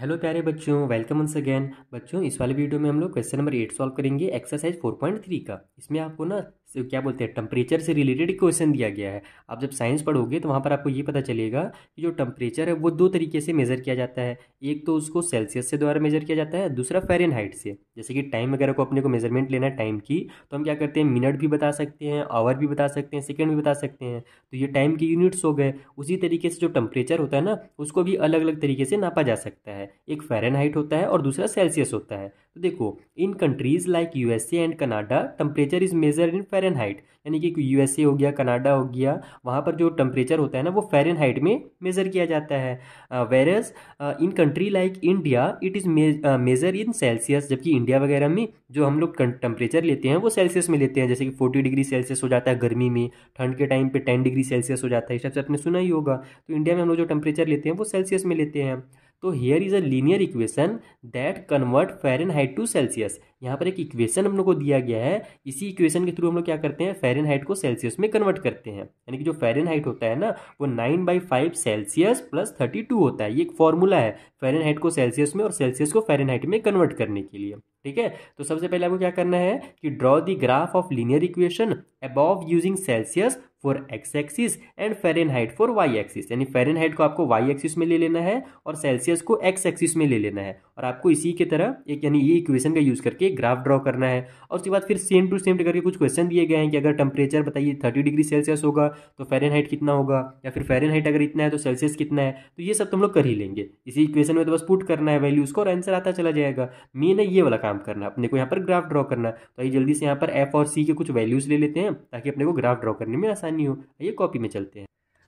hello प्यारे बच्चों welcome once again बच्चों इस वाले वीडियो में हम लोग क्वेश्चन नंबर एट सॉल्व करेंगे एक्सरसाइज फोर पॉइंट थ्री का इसमें आपको ना से क्या बोलते हैं टेम्परेचर से रिलेटेड क्वेश्चन दिया गया है आप जब साइंस पढ़ोगे तो वहाँ पर आपको ये पता चलेगा कि जो टेम्परेचर है वो दो तरीके से मेज़र किया जाता है एक तो उसको सेल्सियस से द्वारा मेज़र किया जाता है दूसरा फेरन हाइट से जैसे कि टाइम वगैरह को अपने को मेजरमेंट लेना है टाइम की तो हम क्या करते हैं मिनट भी बता सकते हैं आवर भी बता सकते हैं सेकेंड भी बता सकते हैं तो ये टाइम के यूनिट्स हो गए उसी तरीके से जो टेम्परेचर होता है ना उसको भी अलग अलग तरीके से नापा जा सकता है एक फेरन हाइट होता है और दूसरा सेल्सियस होता है तो देखो in countries like USA and Canada temperature is measure in Fahrenheit यानी कि यूएसए हो गया कनाडा हो गया वहाँ पर जो टेम्परेचर होता है ना वो फ़ेरन हाइट में मेज़र किया जाता है whereas in country like India it is measure in Celsius जबकि इंडिया वगैरह में जो हम लोग टेम्परेचर लेते हैं वो सेल्सियस में लेते हैं जैसे कि फोर्टी डिग्री सेल्सियस हो जाता है गर्मी में ठंड के टाइम पर टेन डिग्री सेल्सियस हो जाता है इस सबसे आपने सुना ही होगा तो इंडिया में हम लोग जो टेम्परेचर लेते हैं वो सेल्सियस में लेते हैं तो here is a linear equation that convert हाइट टू सेल्सियस यहाँ पर एक इक्वेशन हम लोग को दिया गया है इसी इक्वेशन के थ्रू हम लोग क्या करते हैं हाइट को सेल्सियस में कन्वर्ट करते हैं यानी कि जो हाइट होता है ना वो nine by five Celsius plus thirty two होता है ये एक फॉर्मूला है हाइट को सेल्सियस में और सेल्सियस को हाइट में कन्वर्ट करने के लिए ठीक है तो सबसे पहले आपको क्या करना है कि draw the graph of linear equation above using Celsius for X axis and हाइट फॉर वाई एक्सिस यानी फेरनहाइट को आपको वाई एक्सिस में ले लेना है और सेल्सियस को एक्स एक्सिस में ले लेना है और आपको इसी की तरह एक यानी ये इक्वेशन का यूज़ करके ग्राफ ड्रॉ करना है और उसके बाद फिर सेम टू सेम करके कुछ क्वेश्चन दिए गए हैं कि अगर टेम्परेचर बताइए थर्टी डिग्री सेल्सियस होगा तो हाइट कितना होगा या फिर हाइट अगर इतना है तो सेल्सियस कितना है तो ये सब तुम लोग कर ही लेंगे इसी इक्वेशन में तो बस पुट करना है वैल्यूज़ को और आंसर आता चला जाएगा मेन है ये वाला काम काम करना है अपने को यहाँ पर ग्राफ ड्रॉ करना है तो आइए जल्दी से यहाँ पर एफ और सी के कुछ वैल्यूज़ ले लेते हैं ताकि अपने को ग्राफ ड्रॉ करने में आसानी हो आइए कॉपी में चलते हैं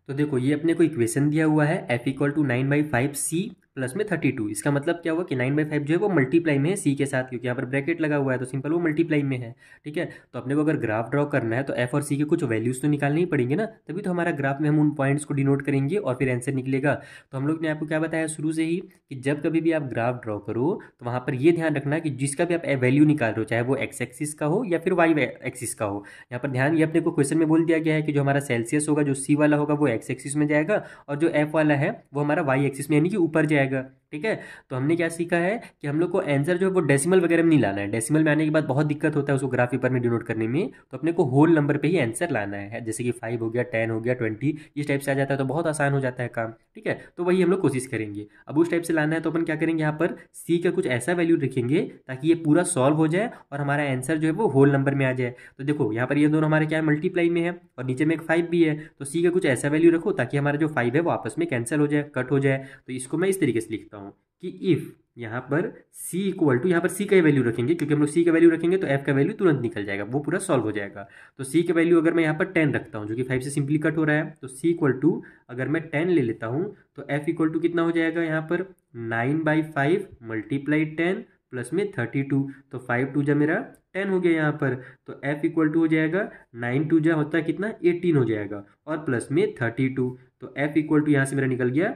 तो देखो ये अपने को इक्वेशन दिया हुआ है F equal to nine by five C plus में थर्टी टू इसका मतलब क्या हुआ कि नाइन बाई फाइव जो है वो मल्टीप्लाई में है सी के साथ क्योंकि यहाँ पर ब्रैकेट लगा हुआ है तो सिंपल वो मल्टीप्लाई में है ठीक है तो अपने को अगर ग्राफ ड्रॉ करना है तो एफ और सी के कुछ वैल्यूज़ तो निकालनी ही पड़ेंगे ना तभी तो हमारा ग्राफ में हम उन पॉइंट्स को डिनोट करेंगे और फिर आंसर निकलेगा तो हम लोग ने आपको क्या बताया शुरू से ही कि जब कभी भी आप ग्राफ ड्रॉ करो तो वहाँ पर यह ध्यान रखना कि जिसका भी आप वैल्यू निकाल रहे हो चाहे वो एक्स एक्सिस का हो या फिर वाई एक्सिस का हो यहाँ पर ध्यान ये अपने को क्वेश्चन में बोल दिया गया है कि जो हमारा सेल्सियस होगा जो सी वाला होगा वो एक्स एक्सिस में जाएगा और जो एफ वाला है वो हमारा वाई एक्सिस में यानी कि ऊपर जाएगा entrega ठीक है तो हमने क्या सीखा है कि हम लोग को आंसर जो है वो डेसिमल वगैरह में नहीं लाना है डेसिमल में आने के बाद बहुत दिक्कत होता है उसको ग्राफ पेपर में डिनोट करने में तो अपने को होल नंबर पे ही आंसर लाना है जैसे कि फाइव हो गया टेन हो गया ट्वेंटी इस टाइप से आ जाता है तो बहुत आसान हो जाता है काम ठीक है तो वही हम लोग कोशिश करेंगे अब उस टाइप से लाना है तो अपन क्या करेंगे यहाँ पर सी का कुछ ऐसा वैल्यू रखेंगे ताकि ये पूरा सॉल्व हो जाए और हमारा आंसर जो है वो होल नंबर में आ जाए तो देखो यहाँ पर ये दोनों हमारे क्या है मल्टीप्लाई में है और नीचे में एक फाइव भी है तो सी का कुछ ऐसा वैल्यू रखो ताकि हमारा जो फाइव है वो आपस में कैंसिल हो जाए कट हो जाए तो इसको मैं इस तरीके से लिखता हूँ कि इफ़ यहाँ पर c इक्वल टू यहाँ पर c का वैल्यू रखेंगे क्योंकि हम लोग c का वैल्यू रखेंगे तो f का वैल्यू तुरंत निकल जाएगा वो पूरा सॉल्व हो जाएगा तो c का वैल्यू अगर मैं यहाँ पर टेन रखता हूँ जो कि फाइव से सिंपली कट हो रहा है तो c इक्वल टू अगर मैं टेन ले लेता हूँ तो f इक्वल टू कितना हो जाएगा यहाँ पर nine by five multiply ten plus में थर्टी टू तो फाइव टू जा मेरा टेन हो गया यहाँ पर तो f इक्वल टू हो जाएगा नाइन टू जा होता है कितना एटीन हो जाएगा और प्लस में थर्टी टू तो एफ़ इक्वल टू यहाँ से मेरा निकल गया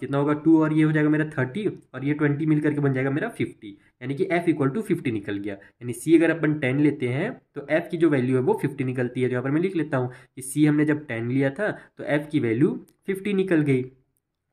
कितना होगा टू और ये हो जाएगा मेरा थर्टी और ये ट्वेंटी मिल करके बन जाएगा मेरा फिफ्टी यानी कि एफ़ इक्वल टू फिफ्टी निकल गया यानी सी अगर अपन टेन लेते हैं तो एफ़ की जो वैल्यू है वो फिफ्टी निकलती है तो यहाँ पर मैं लिख लेता हूँ कि सी हमने जब टेन लिया था तो एफ़ की वैल्यू फिफ्टी निकल गई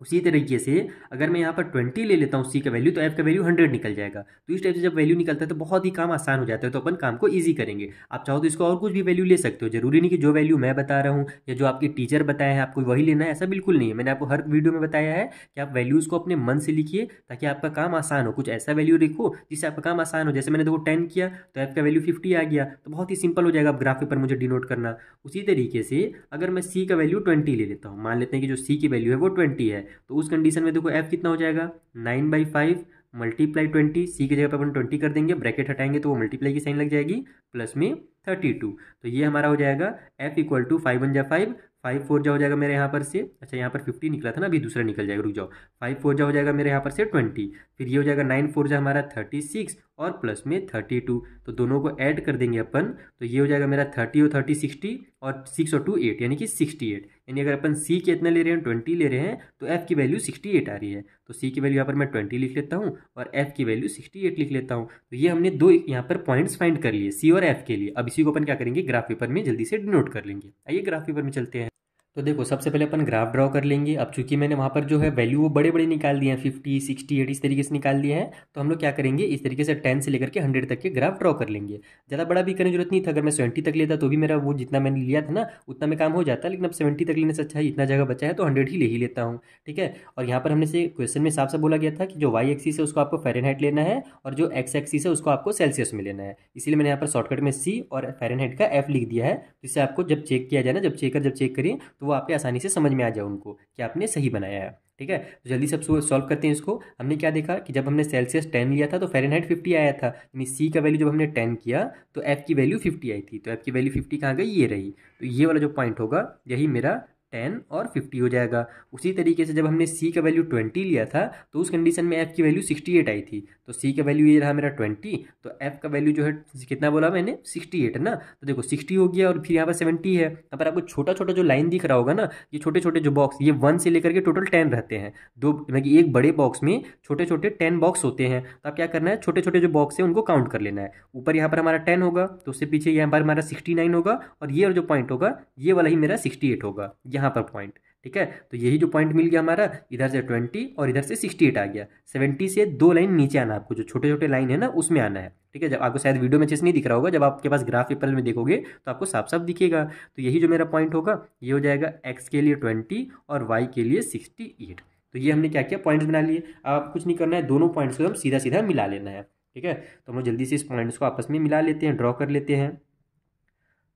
उसी तरीके से अगर मैं यहाँ पर ट्वेंटी ले लेता हूँ सी का वैल्यू तो एफ का वैल्यू हंड्रेड निकल जाएगा तो इस टाइप से जब वैल्यू निकलता है तो बहुत ही काम आसान हो जाता है तो अपन काम को ईजी करेंगे आप चाहो तो इसको और कुछ भी वैल्यू ले सकते हो जरूरी नहीं कि जो वैल्यू मैं बता रहा हूँ या जो आपके टीचर बताए हैं आपको वही लेना है ऐसा बिल्कुल नहीं है मैंने आपको हर वीडियो में बताया है कि आप वैल्यूज़ को अपने मन से लिखिए ताकि आपका काम आसान हो कुछ ऐसा वैल्यू लिखो जिससे आपका काम आसान हो जैसे मैंने देखो टेन किया तो एफ का वैल्यू फिफ्टी आ गया तो बहुत ही सिंपल हो जाएगा आप ग्राफ पर मुझे डिनोट करना उसी तरीके से अगर मैं सी का वैल्यू ट्वेंटी ले लेता हूँ मान लेते हैं कि जो सी की वैल्यू है वो ट्वेंटी है तो उस कंडीशन में देखो एफ कितना हो जाएगा nine by five multiply twenty C की जगह पर अपन ट्वेंटी कर देंगे ब्रैकेट हटाएंगे तो वो मल्टीप्लाई की साइन लग जाएगी प्लस में थर्टी टू तो ये हमारा हो जाएगा F equal to five one जा फाइव फाइव फोर जा हो जाएगा मेरे यहाँ पर से अच्छा यहाँ पर फिफ्टी निकला था ना अभी दूसरा निकल जाएगा रुक जाओ फाइव फोर जा हो जाएगा मेरे यहाँ पर से ट्वेंटी फिर ये हो जाएगा नाइन फोर जा हमारा थर्टी सिक्स और प्लस में थर्टी टू तो दोनों को ऐड कर देंगे अपन तो ये हो जाएगा मेरा थर्टी और थर्टी सिक्सटी और सिक्स और टू एट यानी कि सिक्सटी एट यानी अगर अपन सी के इतना ले रहे हैं ट्वेंटी ले रहे हैं तो एफ़ की वैल्यू सिक्सटी एट आ रही है तो सी की वैल्यू यहाँ पर मैं ट्वेंटी लिख लेता हूँ और एफ़ की वैल्यू सिक्सटी एट लिख लेता हूँ तो ये हमने दो यहाँ पर पॉइंट्स फाइंड कर लिए सी और एफ़ के लिए अब इसी को अपन क्या करेंगे ग्राफ पेपर में जल्दी से डिनोट कर लेंगे आइए ग्राफ पेपर में चलते हैं तो देखो सबसे पहले अपन ग्राफ ड्रॉ कर लेंगे अब चूंकि मैंने वहाँ पर जो है वैल्यू वो बड़े बड़े निकाल दिए हैं फिफ्टी सिक्सटी एटी इस तरीके से निकाल दिए हैं तो हम लोग क्या करेंगे इस तरीके से टेन से लेकर के हंड्रेड तक के ग्राफ ड्रॉ कर लेंगे ज़्यादा बड़ा भी करने जरूरत नहीं था अगर मैं सेवेंटी तक लेता तो भी मेरा वो जितना मैंने लिया था ना उतना में काम हो जाता लेकिन अब सेवेंटी तक लेने से अच्छा है इतना जगह बचा है तो हंड्रेड ही ले ही लेता हूँ ठीक है और यहाँ पर हमने से क्वेश्चन में हिसाब साफ बोला गया था कि जो वाई एक्सीस है उसको आपको फेरन लेना है और जो एक्स एक्सीस है उसको आपको सेल्सियस में लेना है इसीलिए मैंने यहाँ पर शॉर्टकट में सी और फेरन का एफ लिख दिया है जिससे आपको जब चेक किया जाए ना जब चेकर जब चेक करें तो वो आपके आसानी से समझ में आ जाए उनको कि आपने सही बनाया है ठीक है तो जल्दी सब सॉल्व करते हैं इसको हमने क्या देखा कि जब हमने सेल्सियस टेन लिया था तो फ़ारेनहाइट फिफ्टी आया था यानी सी का वैल्यू जब हमने टेन किया तो एफ़ की वैल्यू फिफ्टी आई थी तो एफ़ की वैल्यू फिफ्टी कहाँ गई ये रही तो ये वाला जो पॉइंट होगा यही मेरा टेन और फिफ्टी हो जाएगा उसी तरीके से जब हमने सी का वैल्यू ट्वेंटी लिया था तो उस कंडीशन में एफ़ की वैल्यू सिक्सटी एट आई थी तो सी का वैल्यू ये रहा मेरा ट्वेंटी तो एफ़ का वैल्यू जो है कितना बोला मैंने सिक्सटी एट ना तो देखो सिक्सटी हो गया और फिर यहाँ पर सेवेंटी है यहाँ पर आपको छोटा छोटा जो लाइन दिख रहा होगा ना ये छोटे छोटे जो बॉक्स ये वन से लेकर के टोटल टेन रहते हैं दो मतलब एक बड़े बॉक्स में छोटे छोटे टेन बॉक्स होते हैं तो आप क्या करना है छोटे छोटे जो बॉक्स है उनको काउंट कर लेना है ऊपर यहाँ पर हमारा टेन होगा तो उससे पीछे यहाँ पर हमारा सिक्सटी नाइन होगा और ये और जो पॉइंट होगा ये वाला ही मेरा सिक्सटी एट होगा यहाँ यहाँ पर पॉइंट ठीक है तो यही जो पॉइंट मिल गया हमारा इधर से ट्वेंटी और इधर से सिक्सटी एट आ गया सेवेंटी से दो लाइन नीचे आना आपको जो छोटे छोटे लाइन है ना उसमें आना है ठीक है जब आपको शायद वीडियो में चेस नहीं दिख रहा होगा जब आपके पास ग्राफ पेपर में देखोगे तो आपको साफ साफ दिखेगा तो यही जो मेरा पॉइंट होगा ये हो जाएगा एक्स के लिए ट्वेंटी और वाई के लिए सिक्सटी एट तो ये हमने क्या किया पॉइंट्स बना लिए आप कुछ नहीं करना है दोनों पॉइंट्स को हम सीधा सीधा मिला लेना है ठीक है तो हम जल्दी से इस पॉइंट्स को आपस में मिला लेते हैं ड्रॉ कर लेते हैं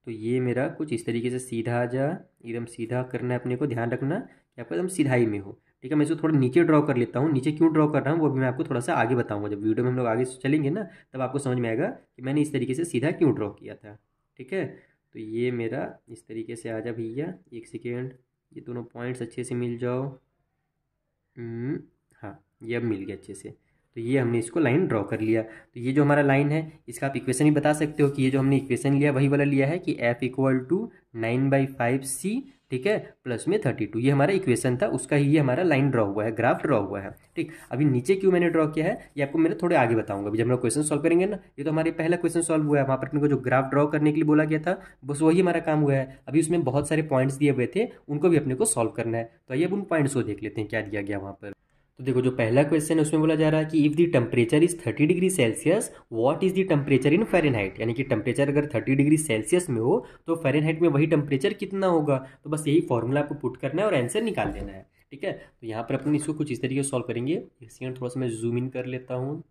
तो ये मेरा कुछ इस तरीके से सीधा आ जा एकदम सीधा करना है अपने को ध्यान रखना कि आपको एकदम सीधाई में हो ठीक है मैं इसको थोड़ा नीचे ड्रॉ कर लेता हूँ नीचे क्यों ड्रॉ कर रहा हूँ वो भी मैं आपको थोड़ा सा आगे बताऊँगा जब वीडियो में हम लोग आगे चलेंगे ना तब आपको समझ में आएगा कि मैंने इस तरीके से सीधा क्यों ड्रॉ किया था ठीक है तो ये मेरा इस तरीके से आ जा भैया एक सेकेंड ये दोनों पॉइंट्स अच्छे से मिल जाओ हम्म, हाँ ये अब मिल गया अच्छे से तो ये हमने इसको लाइन ड्रॉ कर लिया तो ये जो हमारा लाइन है इसका आप इक्वेशन ही बता सकते हो कि ये जो हमने इक्वेशन लिया वही वाला लिया है कि F equal to nine by five C ठीक है प्लस में थर्टी टू ये हमारा इक्वेशन था उसका ही ये हमारा लाइन ड्रॉ हुआ है ग्राफ ड्रॉ हुआ है ठीक अभी नीचे क्यों मैंने ड्रॉ किया है ये आपको मेरे थोड़े आगे बताऊंगा अभी जब हम लोग क्वेश्चन सॉल्व करेंगे ना ये तो हमारे पहला क्वेश्चन सॉल्व हुआ है वहाँ पर अपने को जो ग्राफ ड्रॉ करने के लिए बोला गया था बस वही हमारा काम हुआ है अभी उसमें बहुत सारे पॉइंट्स दिए हुए थे उनको भी अपने को सॉल्व करना है तो आइए अब उन पॉइंट्स को देख लेते हैं क्या दिया गया वहाँ पर तो देखो जो पहला क्वेश्चन है उसमें बोला जा रहा है कि if the temperature is thirty degree Celsius what is the temperature in Fahrenheit यानी कि टेम्परेचर अगर थर्टी डिग्री सेल्सियस में हो तो फ़ारेनहाइट में वही टेम्परेचर कितना होगा तो बस यही फॉर्मूला आपको पुट करना है और आंसर निकाल देना है ठीक है तो यहाँ पर अपन इसको कुछ इस तरीके से सॉल्व करेंगे एक सेकंड थोड़ा सा मैं जूम इन कर लेता हूँ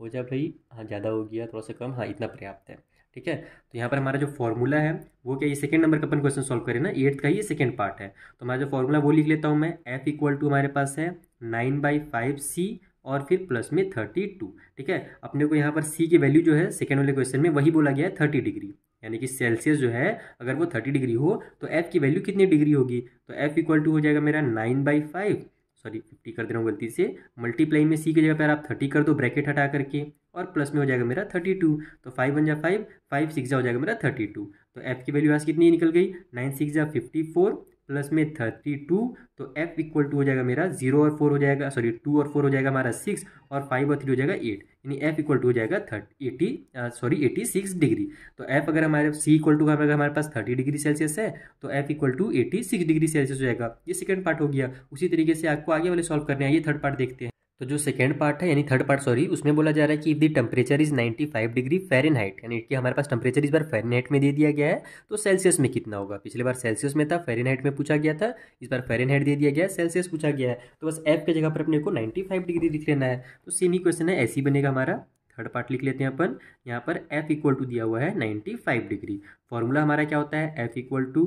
हो जाए भाई हाँ ज़्यादा हो गया थोड़ा सा कम हाँ इतना पर्याप्त है ठीक है तो यहाँ पर हमारा जो फॉर्मूला है वो क्या ये सेकंड नंबर का अपन क्वेश्चन सॉल्व करें ना एट्थ का ये सेकंड पार्ट है तो हमारा जो फॉर्मूला वो लिख लेता हूँ मैं एफ इक्वल टू हमारे पास है नाइन बाई फाइव सी और फिर प्लस में थर्टी टू ठीक है अपने को यहाँ पर सी की वैल्यू जो है सेकेंड वाले क्वेश्चन में वही बोला गया है थर्टी डिग्री यानी कि सेल्सियस जो है अगर वो थर्टी डिग्री हो तो एफ़ की वैल्यू कितनी डिग्री होगी तो एफ़ इक्वल टू हो जाएगा मेरा nine by five sorry fifty कर दे रहा हूँ गलती से मल्टीप्लाई में सी की जगह पर आप थर्टी कर दो ब्रैकेट हटा करके और प्लस में हो जाएगा मेरा थर्टी टू तो फाइव वन जा फाइव फाइव सिक्स जा हो जाएगा मेरा थर्टी टू तो एफ़ की वैल्यू आज कितनी निकल गई नाइन सिक्स जा फिफ्टी फोर प्लस में थर्टी टू तो एफ इक्वल टू हो जाएगा मेरा जीरो और फोर हो जाएगा सॉरी टू और फोर हो जाएगा हमारा सिक्स और फाइव और थ्री हो जाएगा एट यानी एफ इक्वल टू हो जाएगा thirty sorry eighty six degree तो एफ अगर हमारे सी इक्वल टू अगर हमारे पास थर्टी डिग्री सेल्सियस है तो F equal to eighty six degree Celsius हो जाएगा ये सेकेंड पार्ट हो गया उसी तरीके से आपको आगे वाले सॉल्व करने आइए थर्ड पार्ट देखते हैं तो जो सेकेंड पार्ट है यानी थर्ड पार्ट सॉरी उसमें बोला जा रहा है कि if the temperature is 95 degree Fahrenheit यानी कि हमारे पास टेम्परेचर इस बार फ़ारेनहाइट में दे दिया गया है तो सेल्सियस में कितना होगा पिछले बार सेल्सियस में था फ़ारेनहाइट में पूछा गया था इस बार फ़ारेनहाइट दे दिया गया है सेल्सियस पूछा गया है तो बस एफ के जगह पर अपने को नाइन्टी डिग्री लिख लेना है तो सेम ही क्वेश्चन है ऐसी बनेगा हमारा थर्ड पार्ट लिख लेते हैं अपन यहाँ पर एफ इक्वल टू दिया हुआ है नाइन्टी डिग्री फॉर्मूला हमारा क्या होता है F equal to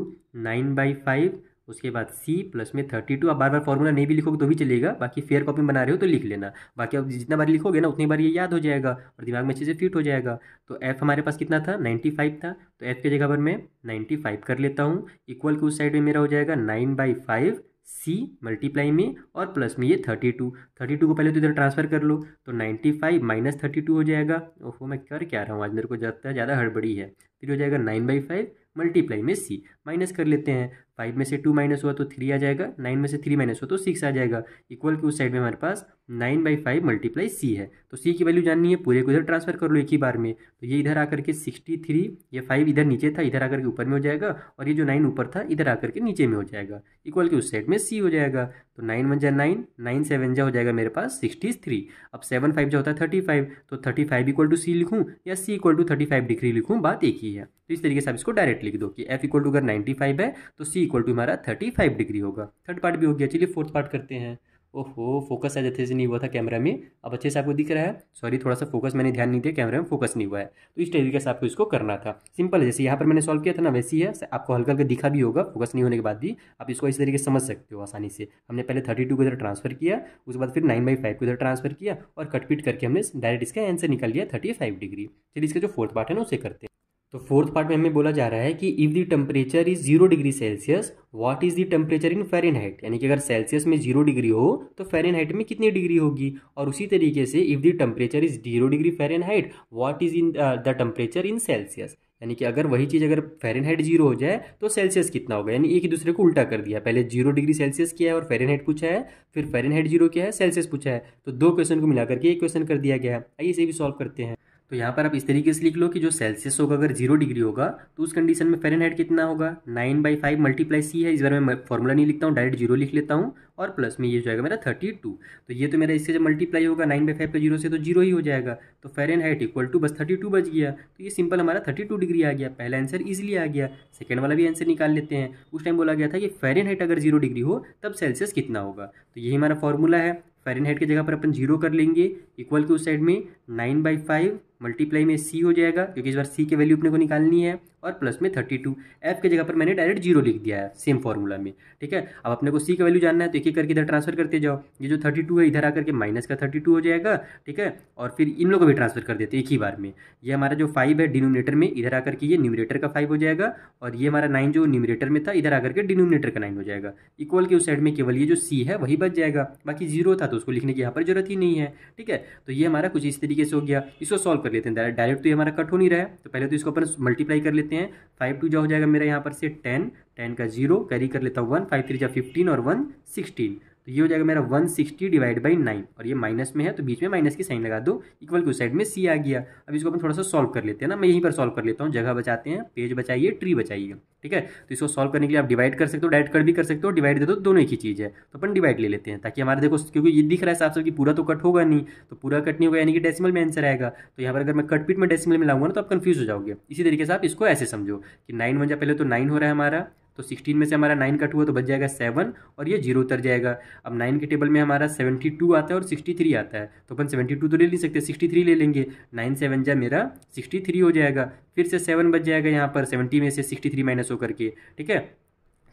nine by five उसके बाद सी प्लस में थर्टी टू आप बार बार फॉर्मूला नहीं भी लिखोगे तो भी चलेगा बाकी फेयर कॉपी बना रहे हो तो लिख लेना बाकी आप जितना बार लिखोगे ना उतनी बार ये याद हो जाएगा और दिमाग में अच्छे से फिट हो जाएगा तो एफ हमारे पास कितना था नाइन्टी फाइव था तो एफ के जगह पर मैं नाइन्टी फाइव कर लेता हूँ इक्वल के उस साइड में मेरा हो जाएगा nine by five C multiply में और प्लस में ये थर्टी टू थर्टी टू को पहले तो इधर ट्रांसफर कर लो तो ninety five minus thirty two हो जाएगा ओहो मैं कर क्या रहा हूँ आज मेरे को ज़्यादा ज़्यादा हड़बड़ी है फिर हो जाएगा नाइन बाई फाइव मल्टीप्लाई में सी माइनस कर लेते हैं फाइव में से टू माइनस हुआ तो थ्री आ जाएगा नाइन में से थ्री माइनस हुआ तो सिक्स आ जाएगा इक्वल के उस साइड में हमारे पास nine by five multiply C है तो सी की वैल्यू जाननी है पूरे को इधर ट्रांसफर कर लो एक ही बार में तो ये इधर आकर के सिक्सटी थ्री ये फाइव इधर नीचे था इधर आकर के ऊपर में हो जाएगा और ये जो नाइन ऊपर था इधर आकर के नीचे में हो जाएगा इक्वल के उस साइड में सी हो जाएगा तो नाइन वन जा नाइन नाइन सेवन जा हो जाएगा मेरे पास सिक्सटी थ्री अब सेवन फाइव जो होता है थर्टी फाइव तो thirty five equal to C लिखूँ या C equal to thirty five degree लिखूँ बात एक ही है तो इस तरीके से आप इसको डायरेक्ट लिख दो कि एफ इक्वल टू अगर नाइन्टी फाइव है तो सी इक्वल टू हमारा थर्टी फाइव डिग्री होगा थर्ड पार्ट भी हो गया चलिए फोर्थ पार्ट करते हैं ओहो फोकस आज अच्छे से नहीं हुआ था कैमरा में अब अच्छे से आपको दिख रहा है सॉरी थोड़ा सा फोकस मैंने ध्यान नहीं दिया कैमरा में फोकस नहीं हुआ है तो इस तरीके से आपको इसको करना था सिंपल है जैसे यहाँ पर मैंने सॉल्व किया था ना वैसी है आपको हल्का हल्का दिखा भी होगा फोकस नहीं होने के बाद भी आप इसको इस तरीके से समझ सकते हो आसानी से हमने पहले थर्टी टू को इधर ट्रांसफर किया उसके बाद फिर नाइन बाई फाइव को इधर ट्रांसफर किया और कटपीट करके हमने डायरेक्ट इसका आंसर निकाल लिया थर्टी फाइव डिग्री चलिए इसका जो फोर्थ पार्ट है ना उसे करते हैं तो फोर्थ पार्ट में हमें बोला जा रहा है कि if the temperature is zero degree Celsius what is the temperature in Fahrenheit यानी कि अगर सेल्सियस में जीरो डिग्री हो तो फ़ारेनहाइट में कितनी डिग्री होगी और उसी तरीके से if the temperature is zero degree Fahrenheit what is in the temperature in Celsius यानी कि अगर वही चीज़ अगर फ़ारेनहाइट जीरो हो जाए तो सेल्सियस कितना होगा यानी एक दूसरे को उल्टा कर दिया पहले जीरो डिग्री सेल्सियस किया है और फ़ारेनहाइट पूछा है फिर फ़ारेनहाइट जीरो किया है सेल्सियस पूछा है तो दो क्वेश्चन को मिलाकर के एक क्वेश्चन कर दिया गया है आइए इसे भी सॉल्व करते हैं तो यहाँ पर आप इस तरीके से लिख लो कि जो सेल्सियस होगा अगर जीरो डिग्री होगा तो उस कंडीशन में फ़ारेनहाइट कितना होगा nine by five multiply C है इस बार मैं फॉर्मूला नहीं लिखता हूँ डायरेक्ट जीरो लिख लेता हूँ और प्लस में ये हो जाएगा मेरा थर्टी टू तो ये तो मेरा इससे जब मल्टीप्लाई होगा नाइन बाई फाइव का जीरो से तो जीरो ही हो जाएगा तो फ़ारेनहाइट इक्वल टू बस थर्टी टू बच गया तो ये सिंपल हमारा थर्टी टू डिग्री आ गया पहला आंसर ईजिली आ गया सेकेंड वाला भी आंसर निकाल लेते हैं उस टाइम बोला गया था कि फ़ारेनहाइट अगर जीरो डिग्री हो तब सेल्सियस कितना होगा तो यही हमारा फॉर्मूला है फ़ारेनहाइट की जगह पर अपन जीरो कर लेंगे इक्वल के उस साइड में नाइन बाई फाइव मल्टीप्लाई में सी हो जाएगा क्योंकि इस बार सी की वैल्यू अपने को निकालनी है और प्लस में थर्टी टू एफ के जगह पर मैंने डायरेक्ट जीरो लिख दिया है सेम फॉर्मूला में ठीक है अब अपने को सी का वैल्यू जानना है तो एक एक करके इधर ट्रांसफर करते जाओ ये जो थर्टी टू है इधर आकर के माइनस का थर्टी टू हो जाएगा ठीक है और फिर इन लोगों को भी ट्रांसफर कर देते हैं एक ही बार में ये हमारा जो फाइव है डिनोमिनेटर में इधर आकर के ये न्यूमिनेटर का फाइव हो जाएगा और ये हमारा नाइन जो न्यूमिनेटर में था इधर आकर के डिनोमिनेटर का नाइन हो जाएगा इक्वल के उस साइड में केवल ये जो सी है वही बच जाएगा बाकी जीरो था तो उसको लिखने की यहाँ पर जरूरत ही नहीं है ठीक है तो ये हमारा कुछ इस तरीके से हो गया इसको सॉल्व कर लेते हैं डायरेक्ट तो ये हमारा कट हो नहीं रहा है तो पहले तो इसको अपन मल्टीप्लाई कर लेते हैं फाइव टू जो हो जाएगा मेरा यहाँ पर से टेन टेन का जीरो कैरी कर लेता हूँ वन फाइव थ्री जा फिफ्टीन और वन सिक्सटीन तो ये हो जाएगा मेरा 160 डिवाइड बाई नाइन और ये माइनस में है तो बीच में माइनस की साइन लगा दो इक्वल टू साइड में सी आ गया अब इसको अपन थोड़ा सा सॉल्व कर लेते हैं ना मैं यहीं पर सॉल्व कर लेता हूँ जगह बचाते हैं पेज बचाइए ट्री बचाइए ठीक है तो इसको सॉल्व करने के लिए आप डिवाइड कर सकते हो डायरेक्ट कर भी कर सकते हो डिवाइड दे दो दोनों एक ही चीज़ है तो अपन डिवाइड ले लेते हैं ताकि हमारे देखो क्योंकि ये दिख रहा है साफ साफ कि पूरा तो कट होगा नहीं तो पूरा कट नहीं होगा यानी कि डेसिमल में आंसर आएगा तो यहाँ पर अगर मैं कटपीट में डेसिमल में लाऊंगा ना तो आप कन्फ्यूज हो जाओगे इसी तरीके से आप इसको ऐसे समझो कि नाइन वन जा पहले तो नाइन हो रहा है हमारा तो सिक्सटीन में से हमारा नाइन कट हुआ तो बच जाएगा सेवन और ये जीरो उतर जाएगा अब नाइन के टेबल में हमारा सेवेंटी टू आता है और सिक्सटी थ्री आता है तो अपन सेवेंटी टू तो ले नहीं सकते सिक्सटी थ्री ले लेंगे नाइन सेवन जा मेरा सिक्सटी थ्री हो जाएगा फिर से सेवन बच जाएगा यहाँ पर सेवेंटी में से सिक्सटी थ्री माइनस होकर के ठीक है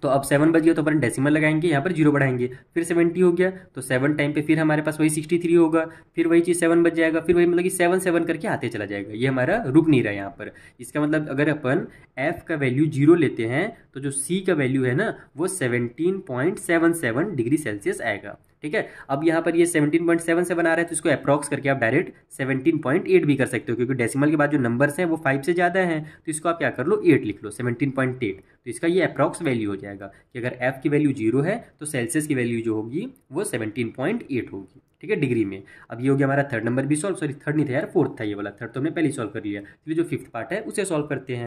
तो अब सेवन बज गया तो अपन डेसिमल लगाएंगे यहाँ पर जीरो बढ़ाएंगे फिर सेवेंटी हो गया तो सेवन टाइम पे फिर हमारे पास वही सिक्सटी थ्री होगा फिर वही चीज़ सेवन बज जाएगा फिर वही मतलब कि सेवन सेवन करके आते चला जाएगा ये हमारा रुक नहीं रहा है यहाँ पर इसका मतलब अगर अपन एफ का वैल्यू जीरो लेते हैं तो जो सी का वैल्यू है ना वो seventeen point seven seven degree Celsius आएगा ठीक है अब यहाँ पर ये 17.7 से बना रहा है तो इसको अप्रॉक्स करके आप डायरेक्ट 17.8 भी कर सकते हो क्योंकि डेसिमल के बाद जो नंबर्स हैं वो फाइव से ज़्यादा हैं तो इसको आप क्या कर लो एट लिख लो 17.8 तो इसका ये अप्रॉक्स वैल्यू हो जाएगा कि अगर एफ़ की वैल्यू जीरो है तो सेल्सियस की वैल्यू जो होगी वो सेवनटीन होगी ठीक है डिग्री में अब ये हो गया हमारा थर्ड नंबर भी सॉल्व सॉरी थर्ड नहीं था यार फोर्थ था ये वाला थर्ड तो हमने पहले सॉल्व कर लिया चलिए जो फिफ्थ पार्ट है उसे सॉल्व करते हैं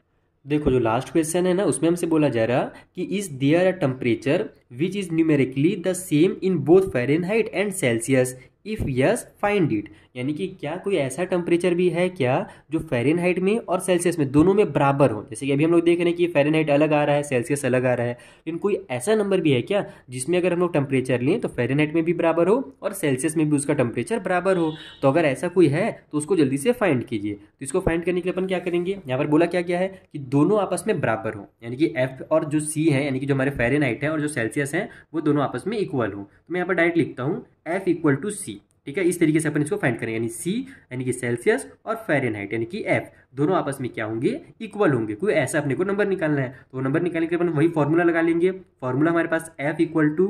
देखो जो लास्ट क्वेश्चन है ना उसमें हमसे बोला जा रहा कि is there a temperature which is numerically the same in both Fahrenheit and Celsius if yes find it यानी कि क्या कोई ऐसा टेम्परेचर भी है क्या जो हाइट में और सेल्सियस में दोनों में बराबर हो जैसे कि अभी हम लोग देख रहे हैं कि हाइट अलग आ रहा है सेल्सियस अलग आ रहा है लेकिन कोई ऐसा नंबर भी है क्या जिसमें अगर हम लोग टेम्परेचर लें तो हाइट में भी बराबर हो और सेल्सियस में भी उसका टेम्परेचर बराबर हो तो अगर ऐसा कोई है तो उसको जल्दी से फाइंड कीजिए तो इसको फाइंड करने के लिए अपन क्या करेंगे यहाँ पर बोला क्या क्या है कि दोनों आपस में बराबर हो यानी कि एफ और जो सी है यानी कि जो हमारे हाइट है और जो सेल्सियस सर्फेसेस हैं वो दोनों आपस में इक्वल हों तो मैं यहाँ पर डायरेक्ट लिखता हूँ एफ इक्वल टू सी ठीक है इस तरीके से अपन इसको फाइंड करें यानी सी यानी कि सेल्सियस और फ़ारेनहाइट यानी कि एफ दोनों आपस में क्या होंगे इक्वल होंगे कोई ऐसा अपने को नंबर निकालना है तो नंबर निकालने के लिए अपन वही फॉर्मूला लगा लेंगे फॉर्मूला हमारे पास F equal to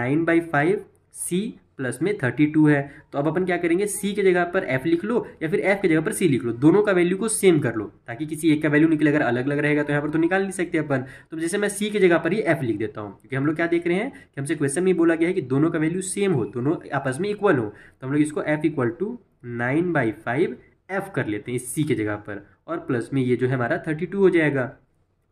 nine by five C plus में थर्टी टू है तो अब अपन क्या करेंगे सी के जगह पर एफ लिख लो या फिर एफ के जगह पर सी लिख लो दोनों का वैल्यू को सेम कर लो ताकि किसी एक का वैल्यू निकले अगर अलग अलग रहेगा तो यहाँ पर तो निकाल नहीं सकते अपन तो जैसे मैं सी के जगह पर ही एफ लिख देता हूँ क्योंकि हम लोग क्या देख रहे हैं कि हमसे क्वेश्चन में बोला गया है कि दोनों का वैल्यू सेम हो दोनों आपस में इक्वल हो तो हम लोग इसको F equal to nine by five F कर लेते हैं इस सी के जगह पर और प्लस में ये जो है हमारा थर्टी टू हो जाएगा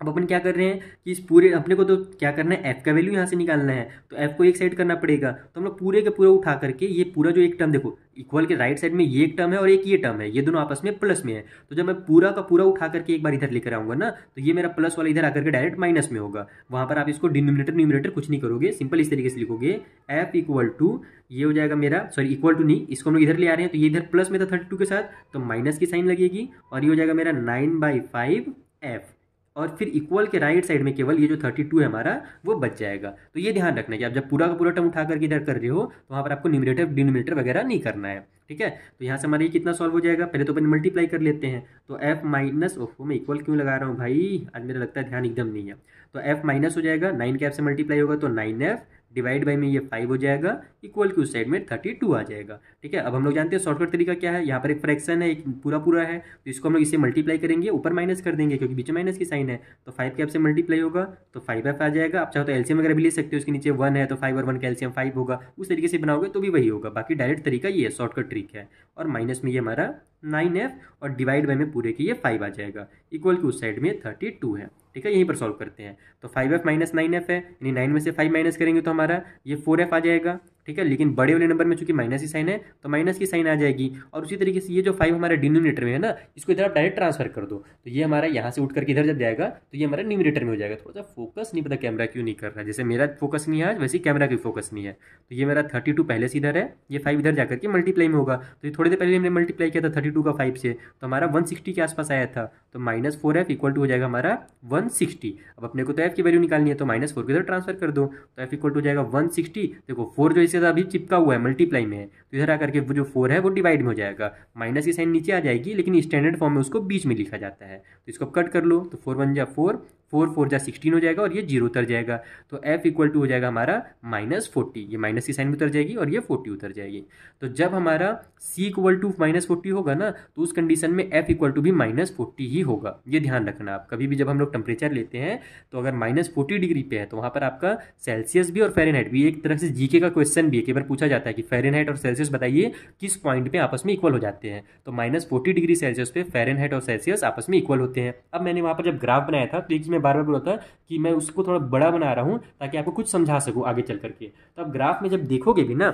अब अपन क्या कर रहे हैं कि इस पूरे अपने को तो क्या करना है एफ़ का वैल्यू यहाँ से निकालना है तो एफ़ को एक साइड करना पड़ेगा तो हम लोग पूरे के पूरा उठा करके ये पूरा जो एक टर्म देखो इक्वल के राइट साइड में ये एक टर्म है और एक ये टर्म है ये दोनों आपस में प्लस में है तो जब मैं पूरा का पूरा उठा करके एक बार इधर लेकर आऊँगा ना तो ये मेरा प्लस वाला इधर आकर के डायरेक्ट माइनस में होगा वहाँ पर आप इसको डिनोमिनेटर न्यूमिनेटर कुछ नहीं करोगे सिंपल इस तरीके से लिखोगे एफ इक्वल टू ये हो जाएगा मेरा सॉरी इक्वल टू नहीं इसको हम लोग इधर ले आ रहे हैं तो ये इधर प्लस में था थर्टी टू के साथ तो माइनस की साइन लगेगी और ये हो जाएगा मेरा नाइन बाई फाइव एफ़ और फिर इक्वल के राइट साइड में केवल ये जो थर्टी टू है हमारा वो बच जाएगा तो ये ध्यान रखना कि आप जब पूरा का पूरा टर्म उठा करके इधर कर रहे हो तो वहाँ पर आपको न्यूमिनेटर डिनोमिनेटर वगैरह नहीं करना है ठीक है तो यहाँ से हमारा ये कितना सॉल्व हो जाएगा पहले तो अपन मल्टीप्लाई कर लेते हैं तो एफ माइनस ओफो मैं इक्वल क्यों लगा रहा हूँ भाई आज मेरा लगता है ध्यान एकदम नहीं है तो एफ माइनस हो जाएगा नाइन के एफ से मल्टीप्लाई होगा तो नाइन एफ डिवाइड बाई में ये फाइव हो जाएगा इक्वल की उस साइड में थर्टी टू आ जाएगा ठीक है अब हम लोग जानते हैं शॉर्टकट तरीका क्या है यहाँ पर एक फ्रैक्शन है एक पूरा पूरा है तो इसको हम लोग इसे मल्टीप्लाई करेंगे ऊपर माइनस कर देंगे क्योंकि बीच में माइनस की साइन है तो फाइव कैप से मल्टीप्लाई होगा तो फाइव एफ आ जाएगा आप चाहो तो एल्सियम वगैरह भी ले सकते हो उसके नीचे वन है तो फाइव और वन का एल्सियम फाइव होगा उस तरीके से बनाओगे तो भी वही होगा बाकी डायरेक्ट तरीका ये शॉर्टकट ट्रिक है और माइनस में ये हमारा नाइन एफ और डिवाइड बाई में पूरे की ये फाइव आ जाएगा इक्वल की उस साइड में थर्टी टू है ठीक है यहीं पर सॉल्व करते हैं तो five F minus nine F है यानी नाइन में से फाइव माइनस करेंगे तो हमारा ये फोर एफ आ जाएगा ठीक है लेकिन बड़े वाले नंबर में चूंकि माइनस ही साइन है तो माइनस की साइन आ जाएगी और उसी तरीके से ये जो फाइव हमारे डिनोमिनेटर में है ना इसको इधर आप डायरेक्ट ट्रांसफर कर दो तो ये हमारा यहाँ से उठ करके इधर जब जाएगा तो ये हमारा न्यूमिनेटर में हो जाएगा थोड़ा सा फोकस नहीं पता कैमरा क्यों नहीं कर रहा है जैसे मेरा फोकस नहीं है आज वैसे कैमरा की फोकस नहीं है तो ये मेरा थर्टी टू पहले से इधर है ये फाइव इधर जाकर के मल्टीप्लाई में होगा तो ये थोड़ी देर पहले हमने मल्टीप्लाई किया था थर्टी टू का फाइव से तो हमारा वन सिक्सटी के आसपास आया था तो minus four F equal to हो जाएगा हमारा वन सिक्सटी अब अपने को तो एफ की वैल्यू निकालनी है तो माइनस फोर के इधर ट्रांसफर कर दो तो एफ इक्वल टू हो जाएगा वन सिक्सटी देखो फोर जो इसके साथ अभी चिपका हुआ है मल्टीप्लाई में है तो इधर आकर के वो जो फोर है वो डिवाइड में हो जाएगा माइनस की साइन नीचे आ जाएगी लेकिन स्टैंडर्ड फॉर्म में उसको बीच में लिखा जाता है तो इसको कट कर लो तो फोर वन जा फोर फोर फोर जा सिक्सटीन हो जाएगा और ये जीरो उतर जाएगा तो एफ इक्वल टू हो जाएगा हमारा माइनस फोर्टी ये माइनस की साइन भी उतर जाएगी और ये फोर्टी उतर जाएगी तो जब हमारा C equal to minus forty होगा ना तो उस कंडीशन में एफ इक्वल टू भी माइनस फोर्टी ही होगा ये ध्यान रखना आप कभी भी जब हम लोग टेम्परेचर लेते हैं तो अगर माइनस फोर्टी डिग्री पे है तो वहाँ पर आपका सेल्सियस भी और फेरेनहाइट भी एक तरह से जीके का क्वेश्चन भी है कई बार पूछा जाता है कि फेरेनहाइट और सेल्सियस बताइए किस पॉइंट पर आपस में इक्वल हो जाते हैं तो माइनस फोर्टी डिग्री सेल्सियस पे फेरेनहाइट और सेल्सियस आपस में इक्वल होते हैं अब मैंने वहाँ पर जब ग्राफ बनाया था तो एक मैं बार बार बोला था कि मैं उसको थोड़ा बड़ा बना रहा हूँ ताकि आपको कुछ समझा सकूँ आगे चल करके तो आप ग्राफ में जब देखोगे भी ना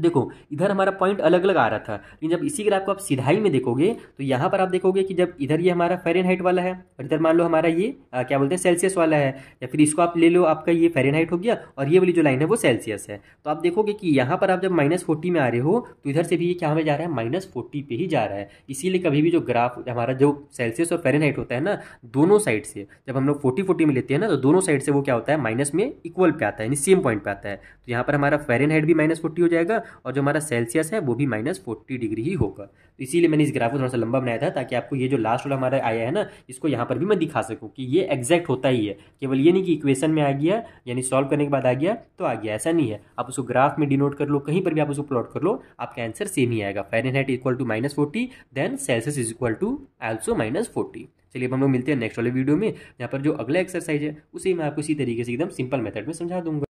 देखो इधर हमारा पॉइंट अलग अलग आ रहा था लेकिन जब इसी ग्राफ को आप सीधाई में देखोगे तो यहाँ पर आप देखोगे कि जब इधर ये हमारा फेरन वाला है और इधर मान लो हमारा ये आ, क्या बोलते हैं सेल्सियस वाला है या फिर इसको आप ले लो आपका ये फेरन हो गया और ये वाली जो लाइन है वो सेल्सियस है तो आप देखोगे कि यहाँ पर आप जब माइनस फोर्टी में आ रहे हो तो इधर से भी ये क्या हमें जा रहा है माइनस फोर्टी पे ही जा रहा है इसीलिए कभी भी जो ग्राफ हमारा जो सेल्सियस और फेरन होता है ना दोनों साइड से जब हम लोग फोर्टी फोर्टी में लेते हैं ना तो दोनों साइड से वो क्या होता है माइनस में इक्वल पे आता है यानी सेम पॉइंट पे आता है तो यहाँ पर हमारा फेरन भी माइनस फोर्टी हो जाएगा और जो हमारा सेल्सियस है वो भी माइनस फोर्टी डिग्री ही होगा तो इसीलिए मैंने इस ग्राफ को थोड़ा सा लंबा बनाया था ताकि आपको ये जो लास्ट वाला हमारा आया है ना इसको यहाँ पर भी मैं दिखा सकूँ कि ये एग्जैक्ट होता ही है केवल ये नहीं कि इक्वेशन में आ गया यानी सॉल्व करने के बाद आ गया तो आ गया ऐसा नहीं है आप उसको ग्राफ में डिनोट कर लो कहीं पर भी आप उसको प्लॉट कर लो आपका आंसर सेम ही आएगा final equal to minus forty then Celsius is equal to also minus forty चलिए अब हम लोग मिलते हैं नेक्स्ट वाले वीडियो में यहाँ पर जो अगला एक्सरसाइज है उसे मैं आपको इसी तरीके से एकदम सिंपल मेथड में समझा दूंगा